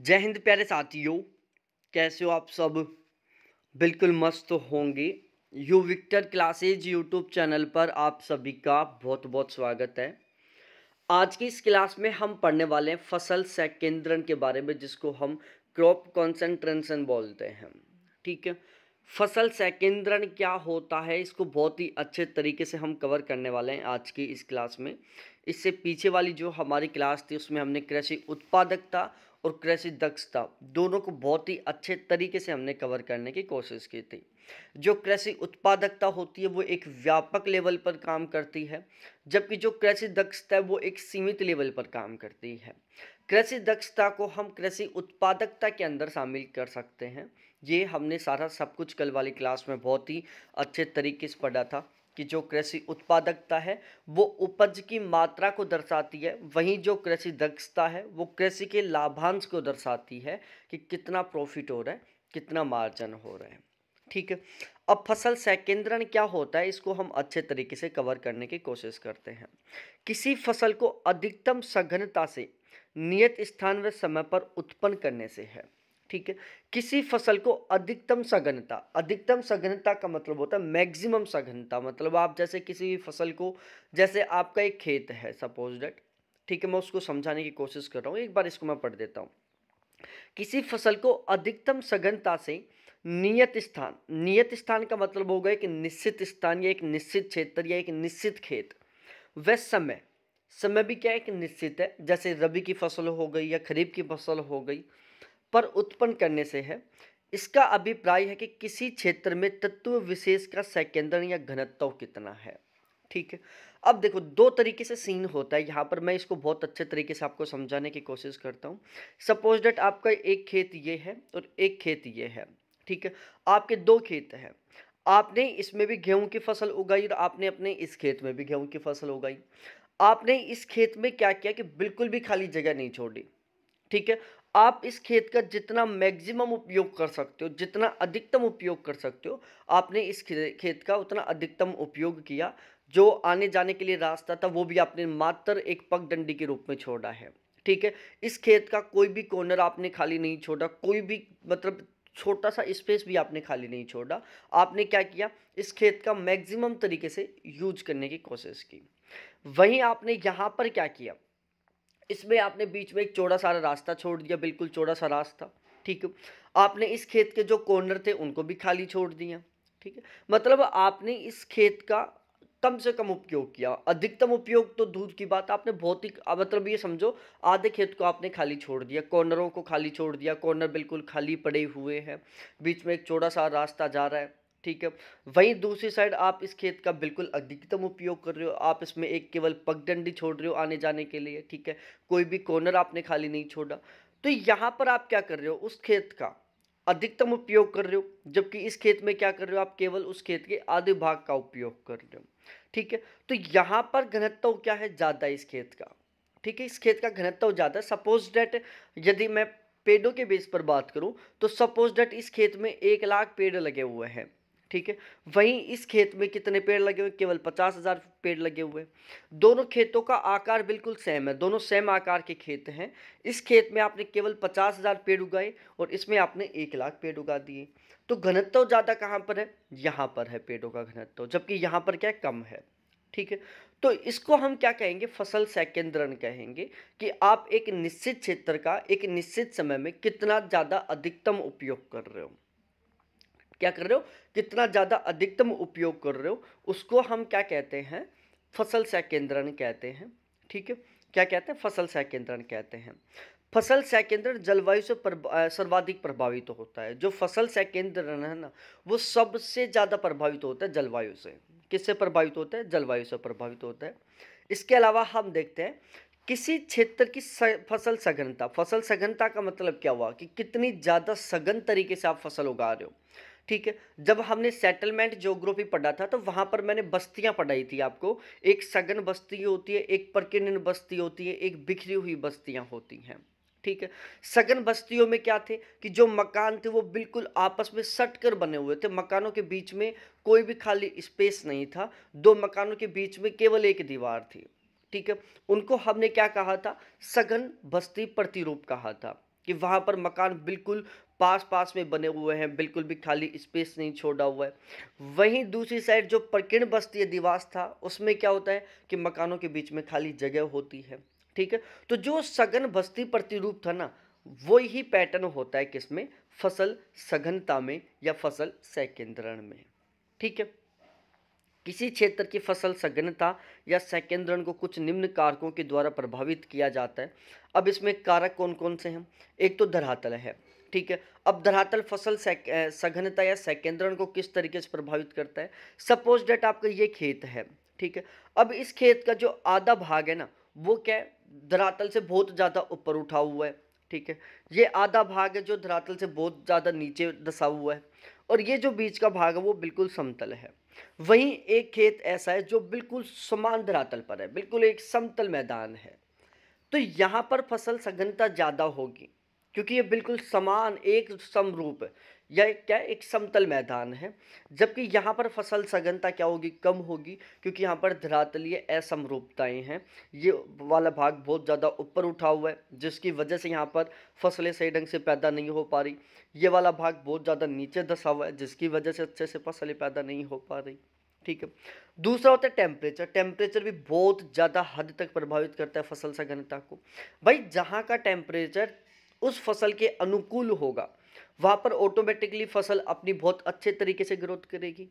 जय हिंद प्यारे साथियों कैसे हो आप सब बिल्कुल मस्त होंगे U Victor classes YouTube channel पर आप सभी का बहुत बहुत स्वागत है आज की इस क्लास में हम पढ़ने वाले हैं फसल संकेंद्रण के बारे में जिसको हम क्रॉप कॉन्सेंट्रेशन बोलते हैं ठीक है फसल संकेंद्रण क्या होता है इसको बहुत ही अच्छे तरीके से हम कवर करने वाले हैं आज की इस क्लास में इससे पीछे वाली जो हमारी क्लास थी उसमें हमने कृषि उत्पादकता और कृषि दक्षता दोनों को बहुत ही अच्छे तरीके से हमने कवर करने की कोशिश की थी जो कृषि उत्पादकता होती है वो एक व्यापक लेवल पर काम करती है जबकि जो कृषि दक्षता है वो एक सीमित लेवल पर काम करती है कृषि दक्षता को हम कृषि उत्पादकता के अंदर शामिल कर सकते हैं ये हमने सारा सब कुछ कल वाली क्लास में बहुत ही अच्छे तरीके से पढ़ा था कि जो कृषि उत्पादकता है वो उपज की मात्रा को दर्शाती है वहीं जो कृषि दक्षता है वो कृषि के लाभांश को दर्शाती है कि कितना प्रॉफिट हो रहा है कितना मार्जिन हो रहा है ठीक है अब फसल सैकेंद्रण क्या होता है इसको हम अच्छे तरीके से कवर करने की कोशिश करते हैं किसी फसल को अधिकतम सघनता से नियत स्थान व समय पर उत्पन्न करने से है ठीक है किसी फसल को अधिकतम सघनता अधिकतम सघनता का मतलब होता है मैक्सिमम सघनता मतलब आप जैसे किसी भी फसल को जैसे आपका एक खेत है सपोज डेट ठीक है मैं उसको समझाने की कोशिश कर रहा हूँ एक बार इसको मैं पढ़ देता हूँ किसी फसल को अधिकतम सघनता से नियत स्थान नियत स्थान का मतलब होगा एक निश्चित स्थान या एक निश्चित क्षेत्र या एक निश्चित खेत वह समय समय भी क्या है एक निश्चित है जैसे रबी की फसल हो गई या खरीफ की फसल हो गई पर उत्पन्न करने से है इसका अभिप्राय है कि किसी क्षेत्र में तत्व विशेष का सेकेंडर या घनत्व कितना है ठीक है अब देखो दो तरीके से सीन होता है यहाँ पर मैं इसको बहुत अच्छे तरीके से आपको समझाने की कोशिश करता हूँ सपोज डेट आपका एक खेत ये है और एक खेत ये है ठीक है आपके दो खेत हैं आपने इसमें भी गेहूं की फसल उगाई और आपने अपने इस खेत में भी गेहूं की फसल उगाई आपने इस खेत में क्या किया कि बिल्कुल भी खाली जगह नहीं छोड़ी ठीक है आप इस खेत का जितना मैक्सिमम उपयोग कर सकते हो जितना अधिकतम उपयोग कर सकते हो आपने इस खेत का उतना अधिकतम उपयोग किया जो आने जाने के लिए रास्ता था वो भी आपने मात्र एक पगडंडी के रूप में छोड़ा है ठीक है इस खेत का कोई भी कॉर्नर आपने खाली नहीं छोड़ा कोई भी मतलब छोटा सा स्पेस भी आपने खाली नहीं छोड़ा आपने क्या किया इस खेत का मैक्सिमम तरीके से यूज करने की कोशिश की वहीं आपने यहाँ पर क्या किया इसमें आपने बीच में एक चौड़ा सारा रास्ता छोड़ दिया बिल्कुल चौड़ा सा रास्ता ठीक है आपने इस खेत के जो कॉर्नर थे उनको भी खाली छोड़ दिया ठीक है मतलब आपने इस खेत का कम से कम उपयोग किया अधिकतम उपयोग तो दूर की बात आपने भौतिक मतलब ये समझो आधे खेत को आपने खाली छोड़ दिया कॉर्नरों को खाली छोड़ दिया कॉर्नर बिल्कुल खाली पड़े हुए हैं बीच में एक चौड़ा सा रास्ता जा रहा है ठीक है वहीं दूसरी साइड आप इस खेत का बिल्कुल अधिकतम उपयोग कर रहे हो आप इसमें एक केवल पगडंडी छोड़ रहे हो आने जाने के लिए ठीक है कोई भी कॉर्नर आपने खाली नहीं छोड़ा तो यहाँ पर आप क्या कर रहे हो उस खेत का अधिकतम उपयोग कर रहे हो जबकि इस खेत में क्या कर रहे हो आप केवल उस खेत के आधे भाग का उपयोग कर रहे हो ठीक है तो यहाँ पर घनत्व क्या है ज़्यादा इस खेत का ठीक है इस खेत का घनत्व ज़्यादा सपोज डेट यदि मैं पेड़ों के बेस पर बात करूँ तो सपोज डेट इस खेत में एक लाख पेड़ लगे हुए हैं ठीक है वहीं इस खेत में कितने पेड़ लगे हुए केवल पचास हज़ार पेड़ लगे हुए दोनों खेतों का आकार बिल्कुल सेम है दोनों सेम आकार के खेत हैं इस खेत में आपने केवल पचास हज़ार पेड़ उगाए और इसमें आपने एक लाख पेड़ उगा दिए तो घनत्व ज़्यादा कहाँ पर है यहाँ पर है पेड़ों का घनत्व जबकि यहाँ पर क्या कम है ठीक है तो इसको हम क्या कहेंगे फसल सैकेंद्रण कहेंगे कि आप एक निश्चित क्षेत्र का एक निश्चित समय में कितना ज़्यादा अधिकतम उपयोग कर रहे हो क्या कर रहे हो कितना ज़्यादा अधिकतम उपयोग कर रहे हो उसको हम क्या कहते हैं फसल सहकेंद्रण कहते हैं ठीक है क्या कहते हैं फसल सहकेंद्रण कहते हैं फसल सहकेंद्रण जलवायु से सर्वाधिक प्रभावित तो होता है जो फसल सहकेंद्रण है ना वो सबसे ज़्यादा प्रभावित तो होता है जलवायु से किससे प्रभावित तो होता है जलवायु से प्रभावित होता है इसके अलावा हम देखते हैं किसी क्षेत्र की फसल सघनता फसल सघनता का मतलब क्या हुआ कि कितनी ज़्यादा सघन तरीके से आप फसल उगा रहे हो ठीक है जब हमने सेटलमेंट जोग्राफी पढ़ा था तो वहाँ पर मैंने बस्तियाँ पढ़ाई थी आपको एक सघन बस्ती होती है एक प्रकिन बस्ती होती है एक बिखरी हुई बस्तियाँ होती हैं ठीक है सघन बस्तियों में क्या थे कि जो मकान थे वो बिल्कुल आपस में सट कर बने हुए थे मकानों के बीच में कोई भी खाली स्पेस नहीं था दो मकानों के बीच में केवल एक दीवार थी ठीक है उनको हमने क्या कहा था सघन बस्ती प्रतिरूप कहा था कि वहाँ पर मकान बिल्कुल पास पास में बने हुए हैं बिल्कुल भी खाली स्पेस नहीं छोड़ा हुआ है वहीं दूसरी साइड जो प्रकीर्ण बस्ती दिवास था उसमें क्या होता है कि मकानों के बीच में खाली जगह होती है ठीक है तो जो सघन बस्ती प्रतिरूप था ना वो ही पैटर्न होता है किसमें फसल सघनता में या फसल सैकेंद्रण में ठीक है किसी क्षेत्र की फसल सघनता या सैकेंद्रण को कुछ निम्न कारकों के द्वारा प्रभावित किया जाता है अब इसमें कारक कौन कौन से हैं एक तो धरातल है ठीक है अब धरातल फसल सघनता या सैकेंद्रण को किस तरीके से प्रभावित करता है सपोज डेट आपका ये खेत है ठीक है अब इस खेत का जो आधा भाग है ना वो क्या है धरातल से बहुत ज़्यादा ऊपर उठा हुआ है ठीक है ये आधा भाग है जो धरातल से बहुत ज़्यादा नीचे दसा हुआ है और ये जो बीच का भाग है वो बिल्कुल समतल है वहीं एक खेत ऐसा है जो बिल्कुल समान धरातल पर है बिल्कुल एक समतल मैदान है तो यहाँ पर फसल सघनता ज़्यादा होगी क्योंकि ये बिल्कुल समान एक समरूप या यह क्या एक समतल मैदान है जबकि यहाँ पर फसल सघनता क्या होगी कम होगी क्योंकि यहाँ पर धरातलीय असमरूपताएँ हैं ये वाला भाग बहुत ज़्यादा ऊपर उठा हुआ है जिसकी वजह से यहाँ पर फसलें सही ढंग से पैदा नहीं हो पा रही ये वाला भाग बहुत ज़्यादा नीचे धसा हुआ है जिसकी वजह से अच्छे से फसलें पैदा नहीं हो पा रही ठीक है दूसरा होता है टेम्परेचर टेम्परेचर भी बहुत ज़्यादा हद तक प्रभावित करता है फसल सघनता को भाई जहाँ का टेम्परेचर उस फसल के अनुकूल होगा वहाँ पर ऑटोमेटिकली फसल अपनी बहुत अच्छे तरीके से ग्रोथ करेगी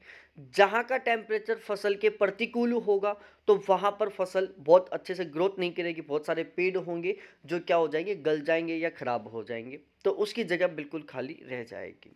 जहाँ का टेम्परेचर फसल के प्रतिकूल होगा तो वहाँ पर फसल बहुत अच्छे से ग्रोथ नहीं करेगी बहुत सारे पेड़ होंगे जो क्या हो जाएंगे गल जाएंगे या ख़राब हो जाएंगे तो उसकी जगह बिल्कुल खाली रह जाएगी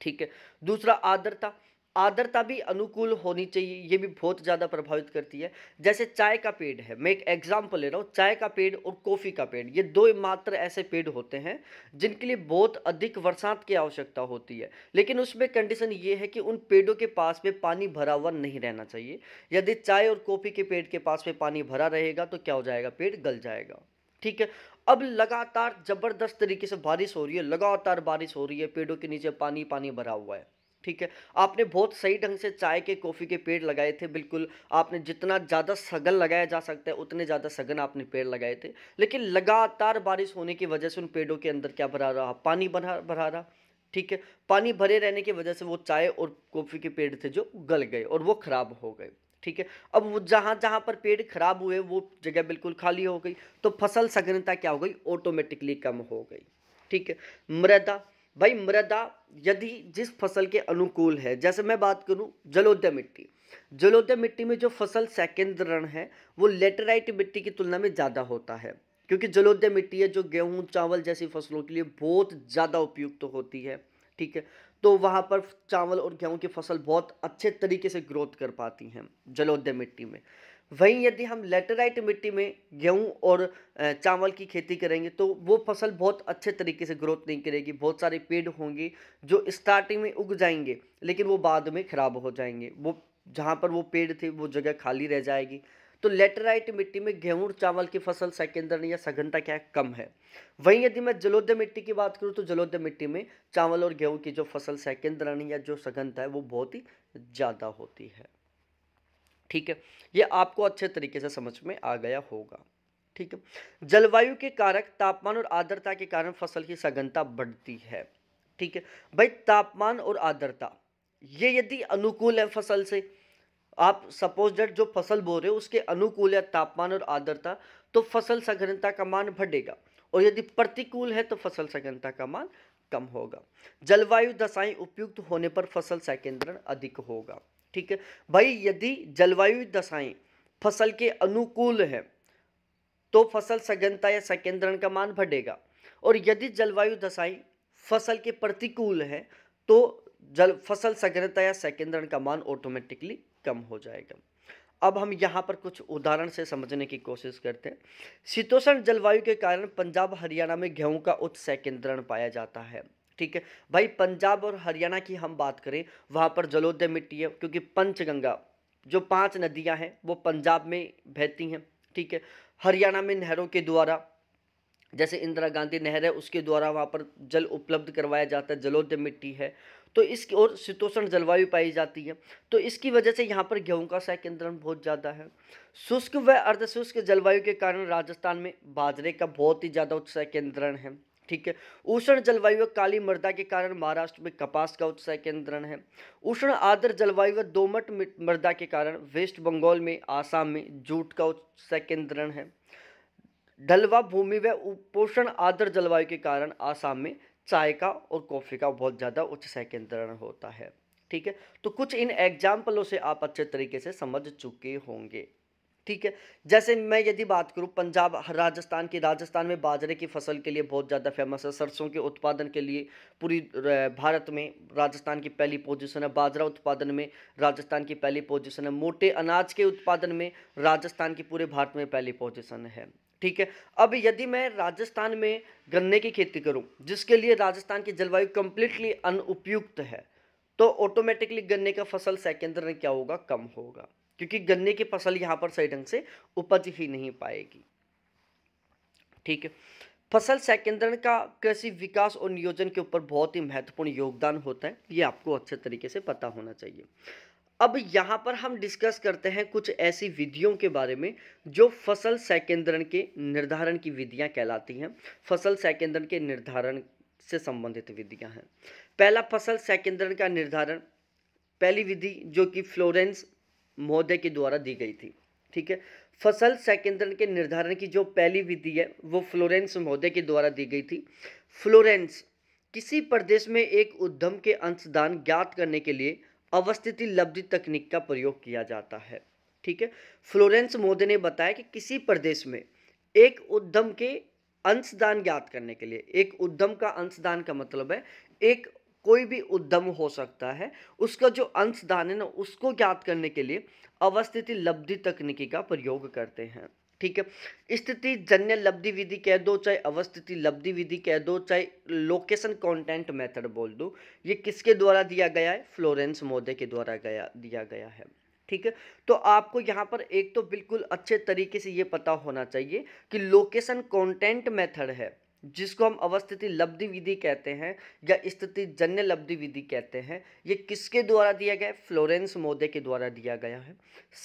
ठीक है दूसरा आर्द्रता आर्द्रता भी अनुकूल होनी चाहिए ये भी बहुत ज़्यादा प्रभावित करती है जैसे चाय का पेड़ है मैं एक एग्जाम्पल ले रहा हूँ चाय का पेड़ और कॉफ़ी का पेड़ ये दो मात्र ऐसे पेड़ होते हैं जिनके लिए बहुत अधिक बरसात की आवश्यकता होती है लेकिन उसमें कंडीशन ये है कि उन पेड़ों के पास में पानी भरा हुआ नहीं रहना चाहिए यदि चाय और कॉफ़ी के पेड़ के पास में पानी भरा रहेगा तो क्या हो जाएगा पेड़ गल जाएगा ठीक है अब लगातार ज़बरदस्त तरीके से बारिश हो रही है लगातार बारिश हो रही है पेड़ों के नीचे पानी पानी भरा हुआ है ठीक है आपने बहुत सही ढंग से चाय के कॉफ़ी के पेड़ लगाए थे बिल्कुल आपने जितना ज़्यादा सघन लगाया जा सकता है उतने ज़्यादा सघन आपने पेड़ लगाए थे लेकिन लगातार बारिश होने की वजह से उन पेड़ों के अंदर क्या भरा रहा पानी बना भरा रहा ठीक है पानी भरे रहने की वजह से वो चाय और कॉफ़ी के पेड़ थे जो गल गए और वो ख़राब हो गए ठीक है अब वो जहाँ जहाँ पर पेड़ खराब हुए वो जगह बिल्कुल खाली हो गई तो फसल सघनता क्या हो गई ऑटोमेटिकली कम हो गई ठीक है मृदा भाई मृदा यदि जिस फसल के अनुकूल है जैसे मैं बात करूँ जलोदय मिट्टी जलोदय मिट्टी में जो फसल सेकेंड रन है वो लेटेराइट मिट्टी की तुलना में ज़्यादा होता है क्योंकि जलोदय मिट्टी है जो गेहूँ चावल जैसी फसलों के लिए बहुत ज़्यादा उपयुक्त तो होती है ठीक है तो वहाँ पर चावल और गेहूँ की फसल बहुत अच्छे तरीके से ग्रोथ कर पाती हैं जलोदय मिट्टी में वहीं यदि हम लेटेराइट मिट्टी में गेहूं और चावल की खेती करेंगे तो वो फसल बहुत अच्छे तरीके से ग्रोथ नहीं करेगी बहुत सारे पेड़ होंगे जो स्टार्टिंग में उग जाएंगे लेकिन वो बाद में ख़राब हो जाएंगे वो जहाँ पर वो पेड़ थे वो जगह खाली रह जाएगी तो लेटेराइट मिट्टी में गेहूं और चावल की फसल सकेंद्र या सघनता क्या कम है वहीं यदि मैं जलोद्य मिट्टी की बात करूँ तो जलोद्य मिट्टी में चावल और गेहूँ की जो फसल सकेंद्रणी या जो सघनता है वो बहुत ही ज़्यादा होती है ठीक है ये आपको अच्छे तरीके से समझ में आ गया होगा ठीक है जलवायु के कारक तापमान और आर्द्रता के कारण फसल की सघनता बढ़ती है ठीक है भाई तापमान और आर्द्रता ये यदि अनुकूल है फसल से आप सपोज डेट जो फसल बो रहे हो उसके अनुकूल है तापमान और आर्द्रता तो फसल सघनता का मान बढ़ेगा और यदि प्रतिकूल है तो फसल सघनता का मान कम होगा जलवायु दशाएं उपयुक्त होने पर फसल सकेंद्रण अधिक होगा ठीक है भाई यदि जलवायु दशाएं फसल के अनुकूल है तो फसल सघनता या संकेंद्रण का मान बढ़ेगा और यदि जलवायु दशाएं फसल के प्रतिकूल है तो जल फसल सघनता या संकेंद्रण का मान ऑटोमेटिकली कम हो जाएगा अब हम यहाँ पर कुछ उदाहरण से समझने की कोशिश करते हैं शीतोषण जलवायु के कारण पंजाब हरियाणा में गेहूं का उच्च सैकेंद्रण पाया जाता है ठीक है भाई पंजाब और हरियाणा की हम बात करें वहाँ पर जलोदय मिट्टी है क्योंकि पंचगंगा जो पांच नदियाँ हैं वो पंजाब में बहती हैं ठीक है हरियाणा में नहरों के द्वारा जैसे इंदिरा गांधी नहर है उसके द्वारा वहाँ पर जल उपलब्ध करवाया जाता है जलोदय मिट्टी है तो इसकी और शीतोषण जलवायु पाई जाती है तो इसकी वजह से यहाँ पर गेहूं का सहकेंद्रण बहुत ज़्यादा है शुष्क व अर्धशुष्क जलवायु के कारण राजस्थान में बाजरे का बहुत ही ज़्यादा उत्सह केंद्रण है ठीक है उष्ण जलवायु व काली मृदा के कारण महाराष्ट्र में कपास का उत्साह केंद्रण है उष्ण आदर जलवायु व दोमट मृदा के कारण वेस्ट बंगाल में आसाम में जूट का उत्साह केंद्रण है ढलवा भूमि व उपोषण आदर जलवायु के कारण आसाम में चाय का और कॉफ़ी का बहुत ज़्यादा उच्च सहकेंद्रण होता है ठीक है तो कुछ इन एग्जाम्पलों से आप अच्छे तरीके से समझ चुके होंगे ठीक है जैसे मैं यदि बात करूँ पंजाब राजस्थान की राजस्थान में बाजरे की फसल के लिए बहुत ज़्यादा फेमस है सरसों के उत्पादन के लिए पूरी भारत में राजस्थान की पहली पोजीशन है बाजरा उत्पादन में राजस्थान की पहली पोजीशन है मोटे अनाज के उत्पादन में राजस्थान की पूरे भारत में पहली पोजिशन है ठीक है अब यदि मैं राजस्थान में गन्ने की खेती करूँ जिसके लिए राजस्थान की जलवायु कंप्लीटली अनुपयुक्त है तो ऑटोमेटिकली गन्ने का फसल सेकेंडर में क्या होगा कम होगा क्योंकि गन्ने की फसल यहाँ पर सही ढंग से उपज ही नहीं पाएगी ठीक है फसल सैकेंद्रण का कृषि विकास और नियोजन के ऊपर बहुत ही महत्वपूर्ण योगदान होता है ये आपको अच्छे तरीके से पता होना चाहिए अब यहाँ पर हम डिस्कस करते हैं कुछ ऐसी विधियों के बारे में जो फसल सैकेंद्रण के निर्धारण की विधियाँ कहलाती हैं फसल सैकेंद्रण के निर्धारण से संबंधित विधियाँ हैं पहला फसल सैकेंद्रण का निर्धारण पहली विधि जो कि फ्लोरेंस महोदय के द्वारा दी गई थी ठीक है फसल संकेंद्रण के निर्धारण की जो पहली विधि है वो फ्लोरेंस महोदय के द्वारा दी गई थी फ्लोरेंस किसी प्रदेश में एक उद्यम के अंशदान ज्ञात करने के लिए अवस्थिति लब्धि तकनीक का प्रयोग किया जाता है ठीक है फ्लोरेंस मोदे ने बताया कि किसी प्रदेश में एक उद्यम के अंशदान ज्ञात करने के लिए एक उद्यम का अंशदान का मतलब है एक कोई भी उद्यम हो सकता है उसका जो अंशदान है ना उसको ज्ञात करने के लिए अवस्थिति लब्धि तकनीकी का प्रयोग करते हैं ठीक है स्थिति जन्य लब्धि विधि कह दो चाहे अवस्थिति लब्धि विधि कह दो चाहे लोकेशन कंटेंट मेथड बोल दो ये किसके द्वारा दिया गया है फ्लोरेंस मोदे के द्वारा गया दिया गया है ठीक है तो आपको यहाँ पर एक तो बिल्कुल अच्छे तरीके से ये पता होना चाहिए कि लोकेशन कंटेंट मेथड है जिसको हम अवस्थिति लब्धि विधि कहते हैं या स्थिति जन्य लब्धि विधि कहते हैं ये किसके द्वारा दिया गया है फ्लोरेंस मोदे के द्वारा दिया गया है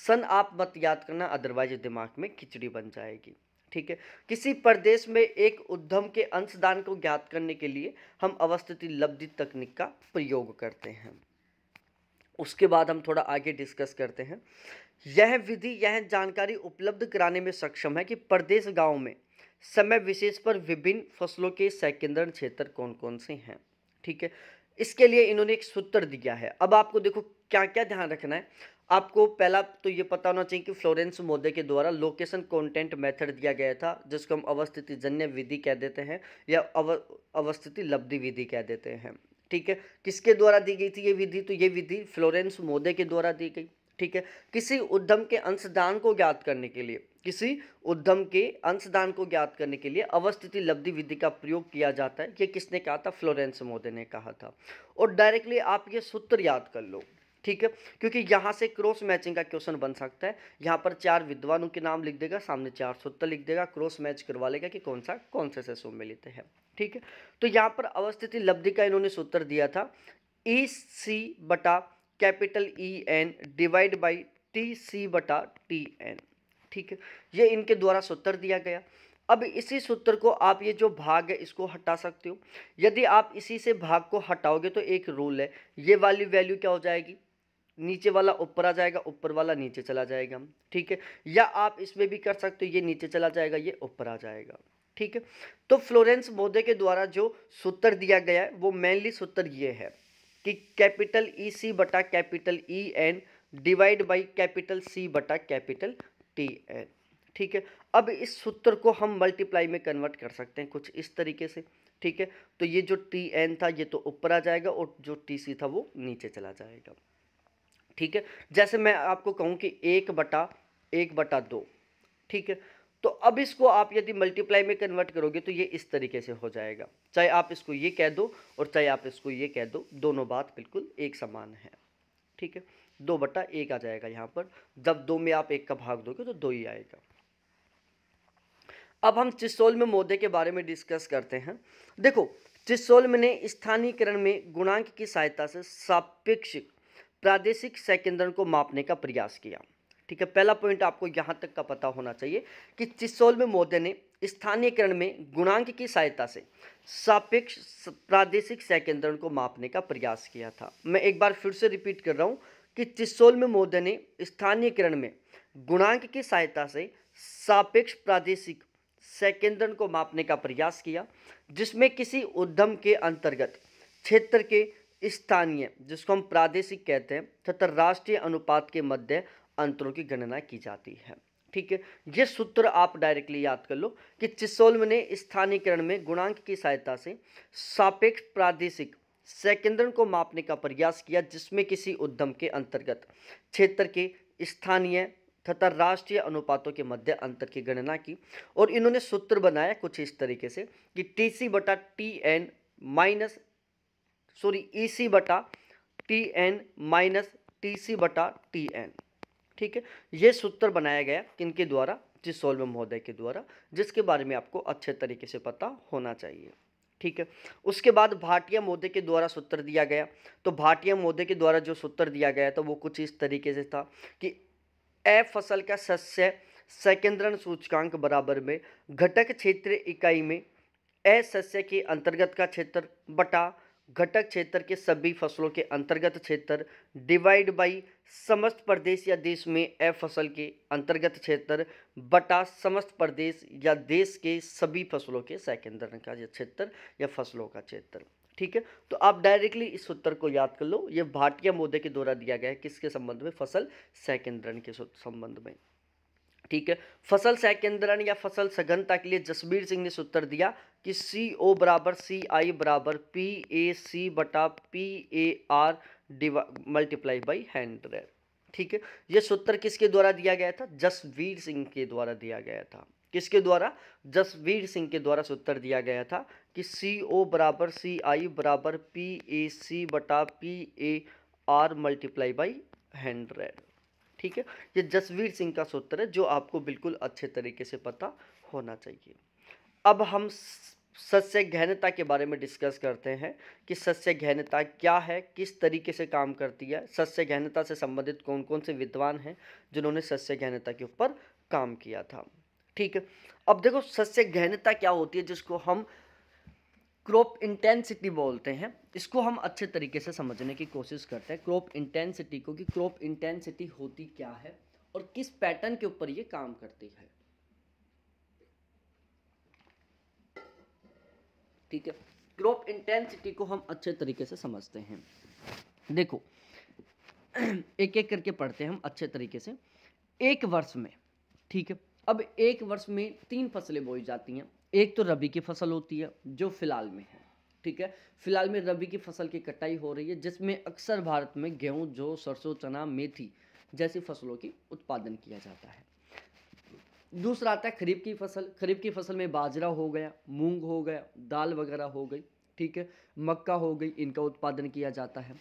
सन आप मत याद करना अदरवाइज दिमाग में खिचड़ी बन जाएगी ठीक है किसी प्रदेश में एक उद्यम के अंशदान को ज्ञात करने के लिए हम अवस्थिति लब्धि तकनीक का प्रयोग करते हैं उसके बाद हम थोड़ा आगे डिस्कस करते हैं यह विधि यह जानकारी उपलब्ध कराने में सक्षम है कि प्रदेश गांव में समय विशेष पर विभिन्न फसलों के सैकेंद्रण क्षेत्र कौन कौन से हैं ठीक है इसके लिए इन्होंने एक सूत्र दिया है अब आपको देखो क्या क्या ध्यान रखना है आपको पहला तो ये पता होना चाहिए कि फ्लोरेंस मोदे के द्वारा लोकेशन कंटेंट मेथड दिया गया था जिसको हम अवस्थिति जन्य विधि कह देते हैं या अव अवस्थिति लब्धि विधि कह देते हैं ठीक है किसके द्वारा दी गई थी ये विधि तो ये विधि फ्लोरेंस मोदे के द्वारा दी गई ठीक है किसी उद्यम के अंशदान को ज्ञात करने के लिए किसी उद्यम के अंशदान को ज्ञात करने के लिए अवस्थिति लब्धि विधि का प्रयोग किया जाता है ये किसने कहा था फ्लोरेंस मोदे ने कहा था और डायरेक्टली आप ये सूत्र याद कर लो ठीक है क्योंकि यहाँ से क्रॉस मैचिंग का क्वेश्चन बन सकता है यहाँ पर चार विद्वानों के नाम लिख देगा सामने चार सूत्र लिख देगा क्रॉस मैच करवा लेगा कि कौन सा कौन से सम्मिलित है ठीक है तो यहाँ पर अवस्थिति लब्धि का इन्होंने सूत्र दिया था ई e सी बटा capital E N divide by T C बटा टी एन ठीक है ये इनके द्वारा सूत्र दिया गया अब इसी सूत्र को आप ये जो भाग है इसको हटा सकते हो यदि आप इसी से भाग को हटाओगे तो एक रूल है ये वाली वैल्यू क्या हो जाएगी नीचे वाला ऊपर आ जाएगा ऊपर वाला नीचे चला जाएगा ठीक है या आप इसमें भी कर सकते हो ये नीचे चला जाएगा ये ऊपर आ जाएगा ठीक है तो फ्लोरेंस मोदे के द्वारा जो सूत्र दिया गया है वो मेनली सूत्र ये है कि कैपिटल ई e सी बटा capital E e N divide by capital C बटा कैपिटल टी एन ठीक है अब इस सूत्र को हम मल्टीप्लाई में कन्वर्ट कर सकते हैं कुछ इस तरीके से ठीक है तो ये जो टी एन था ये तो ऊपर आ जाएगा और जो टी सी था वो नीचे चला जाएगा ठीक है जैसे मैं आपको कहूँ कि एक बटा एक बटा दो ठीक है तो अब इसको आप यदि मल्टीप्लाई में कन्वर्ट करोगे तो ये इस तरीके से हो जाएगा चाहे आप इसको ये कह दो और चाहे आप इसको ये कह दो दोनों बात बिल्कुल एक समान है ठीक है दो बट्टा एक आ जाएगा यहाँ पर जब दो में आप एक का भाग दोगे तो दो ही आएगा अब हम चिस्सोल में मोदे के बारे में डिस्कस करते हैं देखो चिस्सोल में ने स्थानीयकरण में गुणांक की सहायता से सापेक्षिक प्रादेशिक सैकेंद्रण को मापने का प्रयास किया ठीक है पहला पॉइंट आपको यहाँ तक का पता होना चाहिए कि चिस्सोल में मोदे ने स्थानीयकरण में गुणांक की सहायता से सापेक्ष प्रादेशिक सैकेंद्रण को मापने का प्रयास किया था मैं एक बार फिर से रिपीट कर रहा हूँ कि चिस्सोल में मोदी ने स्थानीयकरण में गुणांक की सहायता से सापेक्ष प्रादेशिक सेकेंद्रन को मापने का प्रयास किया जिसमें किसी उद्यम के अंतर्गत क्षेत्र के स्थानीय जिसको हम प्रादेशिक कहते हैं तथा राष्ट्रीय अनुपात के मध्य अंतरों की गणना की जाती है ठीक है ये सूत्र आप डायरेक्टली याद कर लो कि चिसोल्म ने स्थानीयकरण में गुणांक की सहायता से सापेक्ष प्रादेशिक संकेंद्रण को मापने का प्रयास किया जिसमें किसी उद्यम के अंतर्गत क्षेत्र के स्थानीय तथा राष्ट्रीय अनुपातों के मध्य अंतर की गणना की और इन्होंने सूत्र बनाया कुछ इस तरीके से कि टी सी बटा T N minus sorry E C बटा T N minus T C बटा टी एन ठीक है ये सूत्र बनाया गया किनके द्वारा सोलव महोदय के द्वारा जिसके बारे में आपको अच्छे तरीके से पता होना चाहिए ठीक है उसके बाद भाटिया मोदे के द्वारा सूत्र दिया गया तो भाटिया मोदे के द्वारा जो सूत्र दिया गया था वो कुछ इस तरीके से था कि ए फसल का सस्य सेकेंद्रन सूचकांक बराबर में घटक क्षेत्र इकाई में ए सस्य के अंतर्गत का क्षेत्र बटा घटक क्षेत्र के सभी फसलों के अंतर्गत क्षेत्र डिवाइड बाई समस्त प्रदेश या देश में ए फसल के अंतर्गत क्षेत्र बटा समस्त प्रदेश या देश के सभी फसलों के सेकेंडर का क्षेत्र या फसलों का क्षेत्र ठीक है तो आप डायरेक्टली इस सूत्र को याद कर लो ये भाटिया मोदे के द्वारा दिया गया है किसके संबंध में फसल सैकेंद्रन के संबंध में ठीक है फसल सैकेंद्रन या फसल सघनता के लिए जसबीर सिंह ने उत्तर दिया कि सी ओ बराबर सी आई बराबर पी ए सी बटा P A R divide multiply by hundred ठीक है यह सूत्र किसके द्वारा दिया गया था जसवीर सिंह के द्वारा दिया गया था किसके द्वारा जसवीर सिंह के द्वारा सूत्र दिया गया था कि सी ओ बराबर सी आई बराबर पी ए सी बटा P A R multiply by hundred ठीक है ये जसवीर सिंह का सूत्र है जो आपको बिल्कुल अच्छे तरीके से पता होना चाहिए अब हम सस्य गहनता के बारे में डिस्कस करते हैं कि सस्य गहनता क्या है किस तरीके से काम करती है सस्य गहनता से संबंधित कौन कौन से विद्वान हैं जिन्होंने सस्य गहनता के ऊपर काम किया था ठीक है अब देखो सस्य गहनता क्या होती है जिसको हम क्रॉप इंटेंसिटी बोलते हैं इसको हम अच्छे तरीके से समझने की कोशिश करते हैं क्रॉप इंटेंसिटी को कि क्रॉप इंटेंसिटी होती क्या है और किस पैटर्न के ऊपर ये काम करती है ठीक है क्रॉप इंटेंसिटी को हम अच्छे तरीके से समझते हैं देखो एक एक करके पढ़ते हैं हम अच्छे तरीके से एक वर्ष में ठीक है अब एक वर्ष में तीन फसलें बोई जाती हैं एक तो रबी की फसल होती है जो फिलहाल में है ठीक है फिलहाल में रबी की फसल की कटाई हो रही है जिसमें अक्सर भारत में गेहूं जो सरसों चना मेथी जैसी फसलों की उत्पादन किया जाता है दूसरा आता है खरीफ की फसल खरीफ की फसल में बाजरा हो गया मूंग हो गया दाल वगैरह हो गई ठीक है मक्का हो गई इनका उत्पादन किया जाता है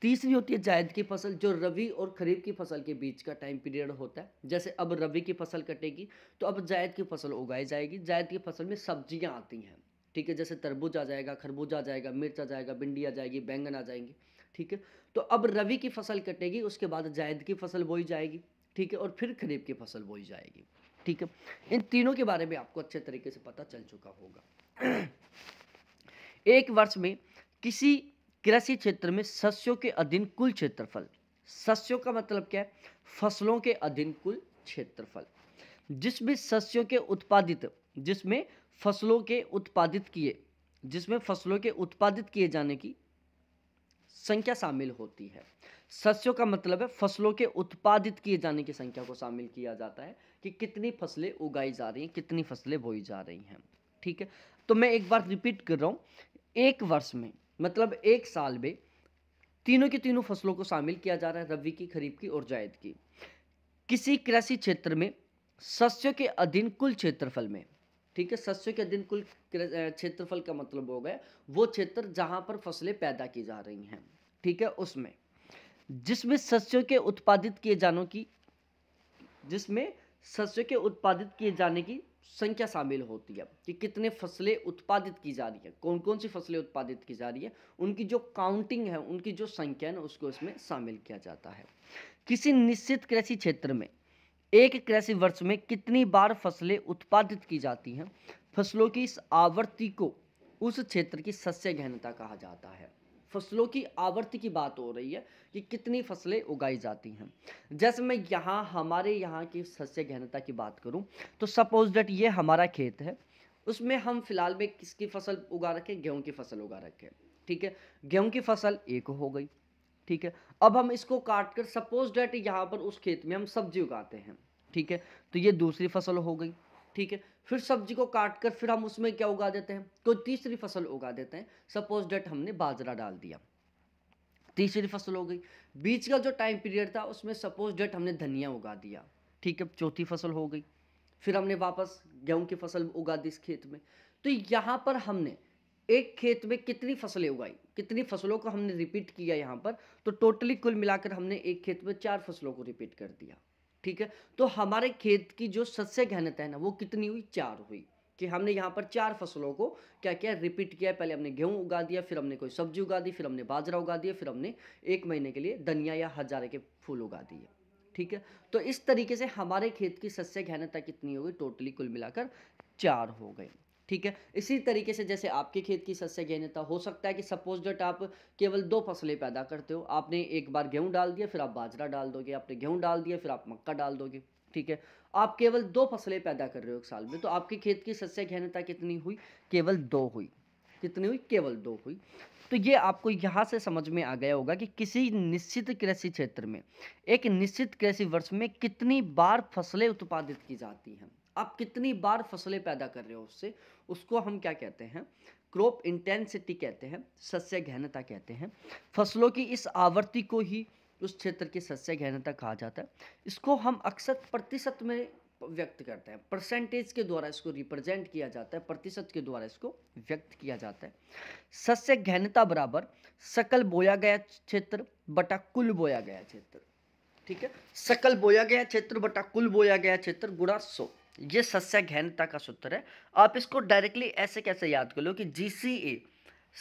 तीसरी होती है जायद की फसल जो रबी और खरीफ की फसल के बीच का टाइम पीरियड होता है जैसे अब रबी की फसल कटेगी तो अब जायद की फसल उगाई जाएगी जायद की फसल में सब्जियां आती हैं ठीक है जैसे तरबूज आ जाएगा खरबूज आ जाएगा मिर्च आ जाएगा भिंडी आ जाएगी बैंगन आ जाएंगे ठीक है तो अब रवि की फसल कटेगी उसके बाद जायद की फसल बोई जाएगी ठीक है और फिर खरीफ की फसल बोई जाएगी ठीक है इन तीनों के बारे में आपको अच्छे तरीके से पता चल चुका होगा एक वर्ष में किसी कृषि क्षेत्र में सस्यों के अधीन कुल क्षेत्रफल सस्यों का मतलब क्या है फसलों के अधीन कुल क्षेत्रफल जिसमें सस्यों के उत्पादित जिसमें फसलों के उत्पादित किए जिसमें फसलों के उत्पादित किए जाने की संख्या शामिल होती है सस्यों का मतलब है फसलों के उत्पादित किए जाने की संख्या को शामिल किया जाता है कि कितनी फसलें उगाई जा रही हैं कितनी फसलें बोई जा रही हैं ठीक है तो मैं एक बार रिपीट कर रहा हूँ एक वर्ष में मतलब एक साल में तीनों की तीनों फसलों को शामिल किया जा रहा है रबी की खरीफ की और जायद की किसी कृषि क्षेत्र में सस्यों के अधीन कुल क्षेत्रफल में ठीक है सस्यों के अधीन कुल क्षेत्रफल का मतलब हो गया वो क्षेत्र जहां पर फसलें पैदा की जा रही हैं ठीक है उसमें जिसमें सस्यों के उत्पादित किए जाने की जिसमें सस्यों के उत्पादित किए जाने की संख्या शामिल होती है कि कितने फसलें उत्पादित की जा रही है कौन कौन सी फसलें उत्पादित की जा रही है उनकी जो काउंटिंग है उनकी जो संख्या है ना उसको इसमें शामिल किया जाता है किसी निश्चित कृषि क्षेत्र में एक कृषि वर्ष में कितनी बार फसलें उत्पादित की जाती हैं फसलों की इस आवृत्ति को उस क्षेत्र की सस्य गहनता कहा जाता है फसलों की आवर्ती की बात हो रही है कि कितनी फसलें उगाई जाती हैं जैसे मैं यहाँ हमारे यहाँ की सस्य गहनता की बात करूँ तो सपोज डेट ये हमारा खेत है उसमें हम फिलहाल में किसकी फसल उगा रखें गेहूँ की फसल उगा रखें ठीक है गेहूँ की फसल एक हो गई ठीक है अब हम इसको काट कर सपोज डेट यहाँ पर उस खेत में हम सब्जी उगाते हैं ठीक है तो ये दूसरी फसल हो गई ठीक है फिर सब्जी को काट कर फिर हम उसमें क्या उगा देते हैं कोई तो तीसरी फसल उगा देते हैं सपोज डेट हमने बाजरा डाल दिया तीसरी फसल हो गई बीच का जो टाइम पीरियड था उसमें सपोज डेट हमने धनिया उगा दिया ठीक है चौथी फसल हो गई फिर हमने वापस गेहूं की फसल उगा दी इस खेत में तो यहाँ पर हमने एक खेत में कितनी फसलें उगाई कितनी फसलों को हमने रिपीट किया यहाँ पर तो टोटली कुल मिलाकर हमने एक खेत में चार फसलों को रिपीट कर दिया ठीक है तो हमारे खेत की जो सस्य गहनता है ना वो कितनी हुई चार हुई कि हमने यहाँ पर चार फसलों को क्या क्या रिपीट किया पहले हमने गेहूँ उगा दिया फिर हमने कोई सब्जी उगा दी फिर हमने बाजरा उगा दिया फिर हमने एक महीने के लिए धनिया या हजारे के फूल उगा दिए ठीक है तो इस तरीके से हमारे खेत की सस्य गहनता कितनी हो गई टोटली कुल मिलाकर चार हो गई ठीक है इसी तरीके से जैसे आपके खेत की सस्य गहनता हो सकता है कि सपोज डेट आप केवल दो फसलें पैदा करते हो आपने एक बार गेहूं डाल दिया फिर आप बाजरा डाल दोगे आपने गेहूँ डाल दिया फिर आप मक्का डाल दोगे ठीक है आप केवल दो फसलें पैदा कर रहे हो एक साल में तो आपके खेत की सस्या गहनता कितनी हुई केवल दो हुई कितनी हुई केवल दो हुई तो ये आपको यहाँ से समझ में आ गया होगा कि किसी निश्चित कृषि क्षेत्र में एक निश्चित कृषि वर्ष में कितनी बार फसलें उत्पादित की जाती हैं आप कितनी बार फसलें पैदा कर रहे हो उससे उसको हम क्या कहते हैं क्रॉप इंटेंसिटी कहते हैं सस्य गहनता कहते हैं फसलों की इस आवृत्ति को ही उस क्षेत्र की सस्य गहनता कहा जाता है इसको हम अक्सर प्रतिशत में व्यक्त करते हैं परसेंटेज के द्वारा इसको रिप्रेजेंट किया जाता है प्रतिशत के द्वारा इसको व्यक्त किया जाता है सस्य गहनता बराबर सकल बोया गया क्षेत्र बटा कुल बोया गया क्षेत्र ठीक है सकल बोया गया क्षेत्र बटा कुल बोया गया क्षेत्र गुणा सौ ये सस्य घनता का सूत्र है आप इसको डायरेक्टली ऐसे कैसे याद कर लो कि जी सी ए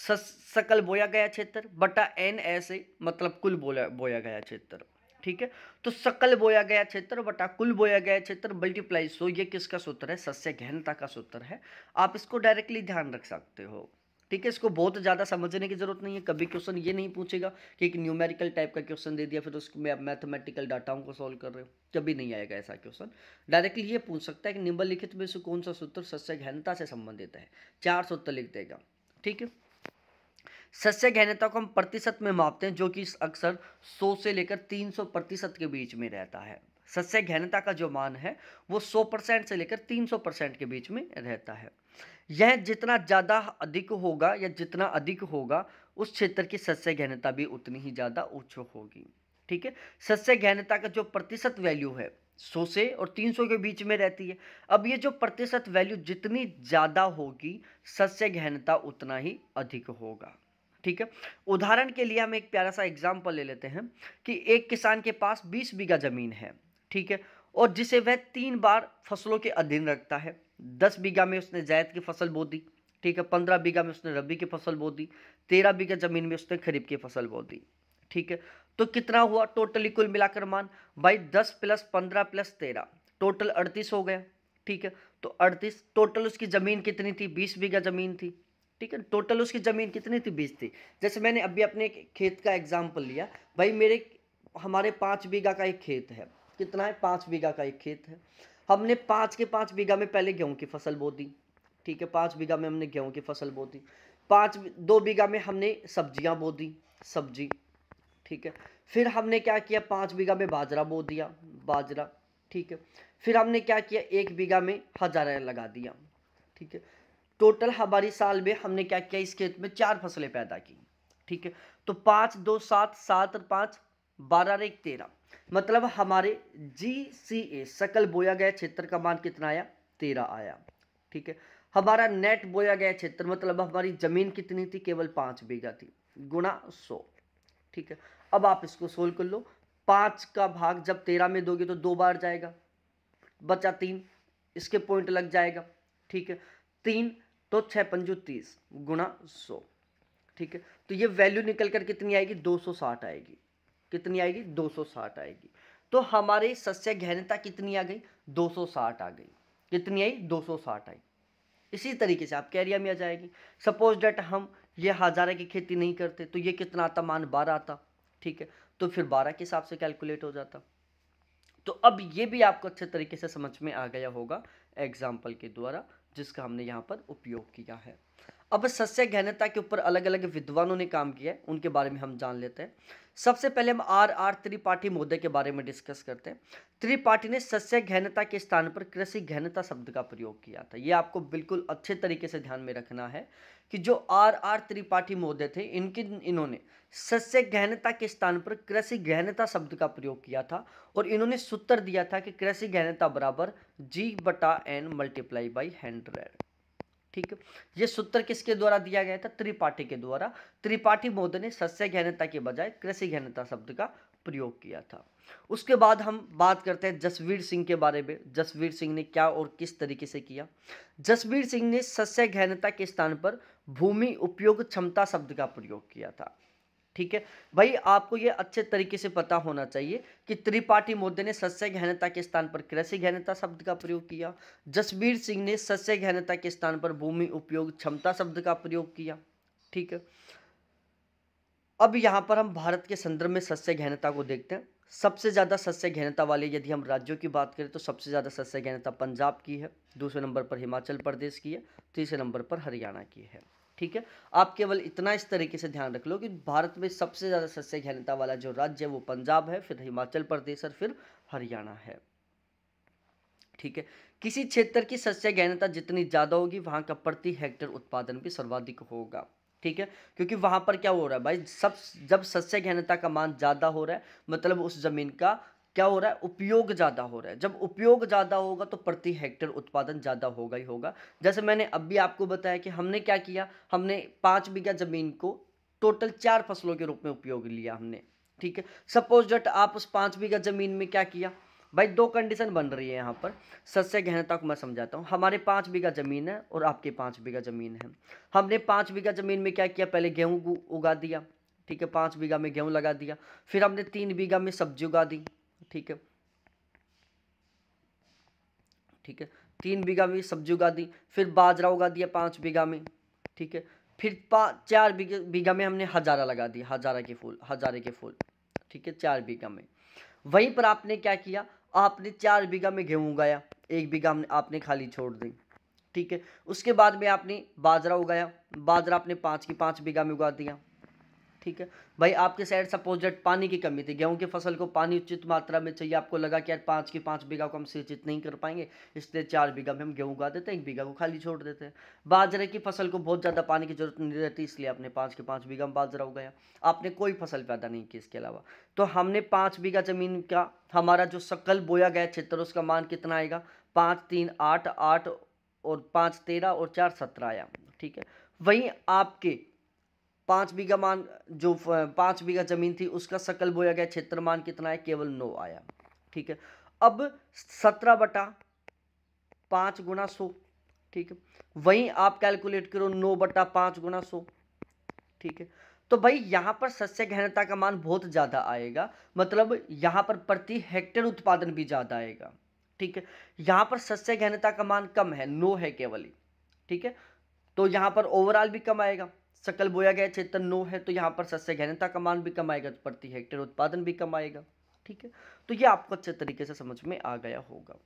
सकल बोया गया क्षेत्र बटा एन एस ए मतलब कुल बोया बोया गया क्षेत्र ठीक है तो सकल बोया गया क्षेत्र बटा कुल बोया गया क्षेत्र मल्टीप्लाई सो ये किसका सूत्र है सस्य घनता का सूत्र है आप इसको डायरेक्टली ध्यान रख सकते हो ठीक है इसको बहुत ज़्यादा समझने की जरूरत नहीं है कभी क्वेश्चन ये नहीं पूछेगा कि एक न्यूमेरिकल टाइप का क्वेश्चन दे दिया फिर उसमें आप मैथमेटिकल डाटाओं को सॉल्व कर रहे हो कभी नहीं आएगा ऐसा क्वेश्चन डायरेक्टली ये पूछ सकता है कि निम्नलिखित में से कौन सा सूत्र सस्य घनता से संबंधित है चार सूत्र लिख देगा ठीक है सस्य घनता को हम प्रतिशत में मापते हैं जो कि अक्सर सौ से लेकर तीन सौ प्रतिशत के बीच में रहता है सस्य घनता का जो मान है वो सौ परसेंट से लेकर तीन सौ परसेंट के बीच में रहता है यह जितना ज़्यादा अधिक होगा या जितना अधिक होगा उस क्षेत्र की सस्य गहनता भी उतनी ही ज़्यादा उच्च होगी ठीक है सस्य गहनता का जो प्रतिशत वैल्यू है सौ से और तीन सौ के बीच में रहती है अब ये जो प्रतिशत वैल्यू जितनी ज़्यादा होगी सस्य गहनता उतना ही अधिक होगा ठीक है उदाहरण के लिए हम एक प्यारा सा एग्जाम्पल ले लेते हैं कि एक किसान के पास बीस बीघा ज़मीन है ठीक है और जिसे वह तीन बार फसलों के अधीन रखता है दस बीघा में उसने जायद की फसल बो दी ठीक है पंद्रह बीघा में उसने रबी की फसल बो दी तेरह बीघा ज़मीन में उसने खरीफ की फसल बो दी ठीक है तो कितना हुआ टोटली कुल मिलाकर मान भाई दस प्लस पंद्रह प्लस तेरह टोटल अड़तीस हो गया ठीक है तो अड़तीस टोटल उसकी ज़मीन कितनी थी बीस बीघा ज़मीन थी ठीक है टोटल उसकी ज़मीन कितनी थी बीस थी जैसे मैंने अभी अपने खेत का एग्जाम्पल लिया भाई मेरे हमारे पाँच बीघा का एक खेत है कितना है पाँच बीघा का एक खेत है हमने पाँच के पाँच बीघा में पहले गेहूँ की फसल बो दी ठीक है पाँच बीघा में हमने गेहूँ की फसल बो दी पाँच दो बीघा में हमने सब्जियाँ बो दी सब्जी ठीक है फिर हमने क्या किया पाँच बीघा में बाजरा बो दिया बाजरा ठीक है फिर हमने क्या किया एक बीघा में हजारा लगा दिया ठीक है टोटल हमारी साल में हमने क्या किया इस खेत में चार फसलें पैदा की ठीक है तो पाँच दो सात सात और पाँच बारह एक तेरह मतलब हमारे जी सी ए सकल बोया गया क्षेत्र का मान कितना आया तेरह आया ठीक है हमारा नेट बोया गया क्षेत्र मतलब हमारी जमीन कितनी थी केवल पाँच बीघा थी गुणा सौ ठीक है अब आप इसको सोल्व कर लो पाँच का भाग जब तेरह में दोगे तो दो बार जाएगा बचा तीन इसके पॉइंट लग जाएगा ठीक है तीन तो छः पंजू तीस गुणा सौ ठीक है तो ये वैल्यू निकल कर कितनी आएगी दो सौ साठ आएगी कितनी आएगी 260 आएगी तो हमारे सस्य गहनता कितनी आ गई 260 आ गई कितनी आई 260 आई इसी तरीके से आप कैरिया में आ जाएगी सपोज डेट हम ये हज़ारा की खेती नहीं करते तो ये कितना आता मान बारह आता ठीक है तो फिर बारह के हिसाब से कैलकुलेट हो जाता तो अब ये भी आपको अच्छे तरीके से समझ में आ गया होगा एग्जाम्पल के द्वारा जिसका हमने यहाँ पर उपयोग किया है अब सस्य गहनता के ऊपर अलग अलग विद्वानों ने काम किया है उनके बारे में हम जान लेते हैं सबसे पहले हम आर आर त्रिपाठी मुद्दे के बारे में डिस्कस करते हैं त्रिपाठी ने सस्य गहनता के स्थान पर कृषि गहनता शब्द का प्रयोग किया था ये आपको बिल्कुल अच्छे तरीके से ध्यान में रखना है कि जो आर आर त्रिपाठी मुद्दे थे इनकी इन्होंने सस्य गहनता के स्थान पर कृषि गहनता शब्द का प्रयोग किया था और इन्होंने सूत्र दिया था कि कृषि गहनता बराबर जी बटा एन मल्टीप्लाई बाई हैंड्रेड ठीक ये सूत्र किसके द्वारा दिया गया था त्रिपाठी के द्वारा त्रिपाठी महोदय ने सस्य घनता के बजाय कृषि घनता शब्द का प्रयोग किया था उसके बाद हम बात करते हैं जसवीर सिंह के बारे में जसवीर सिंह ने क्या और किस तरीके से किया जसवीर सिंह ने सस्य घनता के स्थान पर भूमि उपयोग क्षमता शब्द का प्रयोग किया था ठीक है भाई आपको ये अच्छे तरीके से पता होना चाहिए कि त्रिपाठी मोदी ने सस्य गहनता के स्थान पर कृषि गहनता शब्द का प्रयोग किया जसबीर सिंह ने सस्य गहनता के स्थान पर भूमि उपयोग क्षमता शब्द का प्रयोग किया ठीक है अब यहाँ पर हम भारत के संदर्भ में सस्य गहनता को देखते हैं सबसे ज़्यादा सस्य गहनता वाले यदि हम राज्यों की बात करें तो सबसे ज़्यादा सस्य गहनता पंजाब की है दूसरे नंबर पर हिमाचल प्रदेश की है तीसरे नंबर पर हरियाणा की है ठीक है आप केवल इतना इस तरीके से ध्यान रख लो कि भारत में सबसे ज़्यादा सस्य घनता वाला जो राज्य है वो पंजाब है फिर हिमाचल प्रदेश और फिर हरियाणा है ठीक है किसी क्षेत्र की सस्य घनता जितनी ज़्यादा होगी वहाँ का प्रति हेक्टर उत्पादन भी सर्वाधिक होगा ठीक है क्योंकि वहाँ पर क्या हो रहा है भाई सब जब सस्य घनता का मान ज़्यादा हो रहा है मतलब उस ज़मीन का क्या हो रहा है उपयोग ज़्यादा हो रहा है जब उपयोग ज़्यादा होगा तो प्रति हेक्टेयर उत्पादन ज़्यादा होगा ही होगा जैसे मैंने अभी आपको बताया कि हमने क्या किया हमने पाँच बीघा ज़मीन को टोटल चार फसलों के रूप में उपयोग लिया हमने ठीक है सपोज डट आप उस पाँच बीघा ज़मीन में क्या किया भाई दो कंडीशन बन रही है यहाँ पर सस्य गहनता को मैं समझाता हूँ हमारे पाँच बीघा ज़मीन है और आपके पाँच बीघा ज़मीन है हमने पाँच बीघा ज़मीन में क्या किया पहले गेहूँ उगा दिया ठीक है पाँच बीघा में गेहूँ लगा दिया फिर हमने तीन बीघा में सब्जी उगा दी ठीक है ठीक है तीन बीघा में सब्जी उगा दी फिर बाजरा उगा दिया पाँच बीघा में ठीक है फिर चार बीघा में हमने हजारा लगा दिया हजारा के फूल हजारे के फूल ठीक है चार बीघा में वहीं पर आपने क्या किया आपने चार बीघा में गेहूँ उगाया एक बीघा हमने आपने खाली छोड़ दी ठीक है उसके बाद में आपने बाजरा उगाया बाजरा आपने पाँच की पाँच बीघा में उगा दिया ठीक है भाई आपके साइड सपोजेट पानी की कमी थी गेहूं की फसल को पानी उचित मात्रा में चाहिए आपको लगा कि यार पाँच की पाँच बीघा को हम सिंचित नहीं कर पाएंगे इसलिए चार बीघा में हम गेहूँ उगा देते हैं एक बीघा को खाली छोड़ देते हैं बाजरे की फसल को बहुत ज़्यादा पानी की जरूरत नहीं रहती इसलिए आपने पाँच के पाँच बीघा में बाजरा उगाया आपने कोई फसल पैदा नहीं की इसके अलावा तो हमने पाँच बीघा ज़मीन का हमारा जो सकल बोया गया क्षेत्र उसका मान कितना आएगा पाँच तीन आठ आठ और पाँच तेरह और चार सत्रह आया ठीक है वहीं आपके पाँच बीघा मान जो पाँच बीघा जमीन थी उसका सकल बोया गया क्षेत्रमान कितना है केवल नौ आया ठीक है अब सत्रह बटा पाँच गुना सौ ठीक है वहीं आप कैलकुलेट करो नौ बटा पाँच गुना सौ ठीक है तो भाई यहाँ पर सस्य गहनता का मान बहुत ज़्यादा आएगा मतलब यहाँ पर प्रति हेक्टेयर उत्पादन भी ज़्यादा आएगा ठीक है यहाँ पर सस्य गहनता का मान कम है नो है केवल ही ठीक है तो यहाँ पर ओवरऑल भी कम आएगा सकल बोया गया क्षेत्र नो है तो यहाँ पर सस्य घनता का मान भी कम आएगा तो प्रति हेक्टेयर उत्पादन भी कम आएगा ठीक है तो ये आपको अच्छे तरीके से समझ में आ गया होगा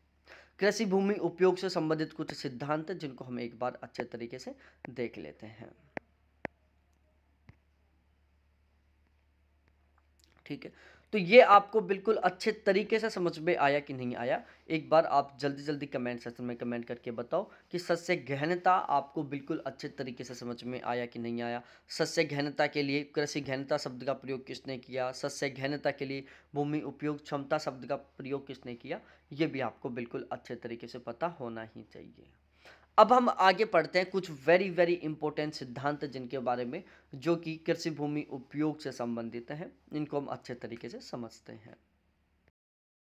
कृषि भूमि उपयोग से संबंधित कुछ सिद्धांत जिनको हम एक बार अच्छे तरीके से देख लेते हैं ठीक है तो ये आपको बिल्कुल अच्छे तरीके से समझ में आया कि नहीं आया एक बार आप जल्दी जल्दी कमेंट सेक्शन में कमेंट करके बताओ कि सस्य गहनता आपको बिल्कुल अच्छे तरीके से समझ में आया कि नहीं आया सस्य गहनता के लिए कृषि गहनता शब्द का प्रयोग किसने किया सस्य गहनता के लिए भूमि उपयोग क्षमता शब्द का प्रयोग किसने किया ये भी आपको बिल्कुल अच्छे तरीके से पता होना ही चाहिए अब हम आगे पढ़ते हैं कुछ वेरी वेरी इंपॉर्टेंट सिद्धांत जिनके बारे में जो कि कृषि भूमि उपयोग से संबंधित हैं इनको हम अच्छे तरीके से समझते हैं